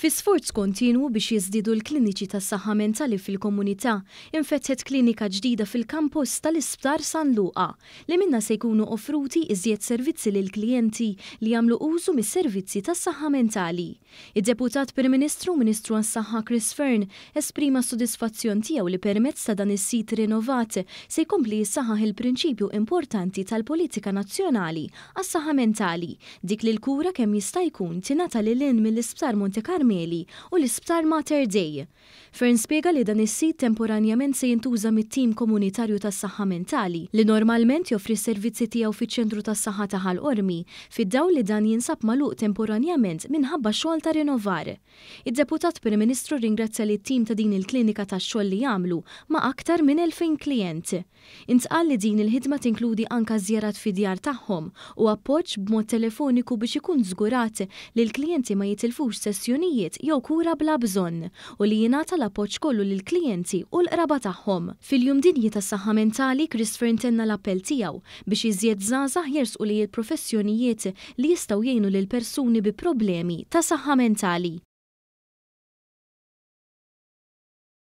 Fi sforz kontinu biex jizdidu l-kliniċi tas saħħa mentali fil-komunità, infetħet klinika ġdida fil-kampus tal-Isptar San Luqa li minna se jkunu offruti iżjed servizzi lil klijenti li jagħmlu użu mis-servizzi tas saħħa mentali. Id-deputat per Ministru Ministru għas-Saħħa Chris Fern esprima sodisfazzjon tiegħu li permezz ta' dan is-sit rinnovat se jkompli jissaħħaħ il-prinċipju importanti tal-politika nazzjonali għas-saħħa mentali, dik li l-kura kemm jista' jkun tingħata lil mill-Isptar Monte Carmelo Karmeli u l-Isptar Mater Dei. Fern spiega li dan is-sit temporanjament se jintuża mit-tim komunitarju tas-saħħa mentali li normalment joffri servizzi tiegħu fiċ-ċentru tas-saħħa ta' Ħal-Ormi fid-daw li dan jinsab maluq temporanjament minħabba xogħol ta' rinovar. Id-deputat Prim Ministru ringrazzja li t-tim ta' din il-klinika tax-xogħol li jagħmlu ma' aktar minn 2000 klient. Intqal li din il-ħidma tinkludi anka żjarat fidjar tagħhom u appoġġ b'mod telefoniku biex ikun żgurat li l-klijenti ma jitilfux sessjonijiet affarijiet jew kura bla bżonn u li jingħata l-appoġġ kollu lill klijenti u l-qraba tagħhom. Fil-jum dinji tas-saħħa mentali Christopher intenna l-appell tiegħu biex iżjed żgħażagħ jersqu li l-professjonijiet li jistgħu jgħinu lil persuni bi problemi ta' saħħa mentali.